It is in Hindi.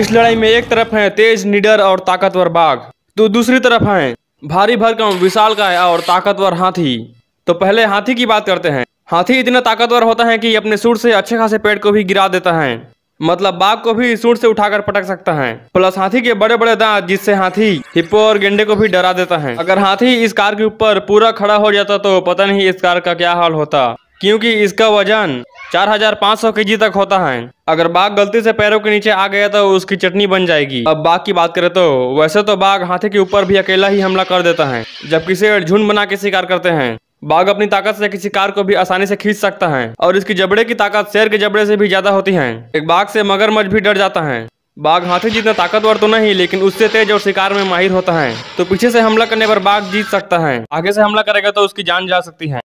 इस लड़ाई में एक तरफ है तेज निडर और ताकतवर बाघ तो दूसरी तरफ है भारी भरकम विशाल का और ताकतवर हाथी तो पहले हाथी की बात करते हैं हाथी इतना ताकतवर होता है कि अपने सूट से अच्छे खासे पेड़ को भी गिरा देता है मतलब बाघ को भी सूट से उठाकर पटक सकता है प्लस हाथी के बड़े बड़े दांत जिससे हाथी हिप्पो और गेंडे को भी डरा देता है अगर हाथी इस कार के ऊपर पूरा खड़ा हो जाता तो पता नहीं इस कार का क्या हाल होता क्योंकि इसका वजन चार हजार पाँच सौ के जी तक होता है अगर बाघ गलती से पैरों के नीचे आ गया तो उसकी चटनी बन जाएगी अब बाघ की बात करें तो वैसे तो बाघ हाथी के ऊपर भी अकेला ही हमला कर देता है जब किसी झुंड बना के शिकार करते हैं बाघ अपनी ताकत से किसी कार को भी आसानी से खींच सकता है और इसकी जबड़े की ताकत शेर के जबड़े से भी ज्यादा होती है एक बाघ से मगरमच्छ भी डर जाता है बाघ हाथी जितना ताकतवर तो नहीं लेकिन उससे तेज और शिकार में माहिर होता है तो पीछे से हमला करने पर बाघ जीत सकता है आगे से हमला करेगा तो उसकी जान जा सकती है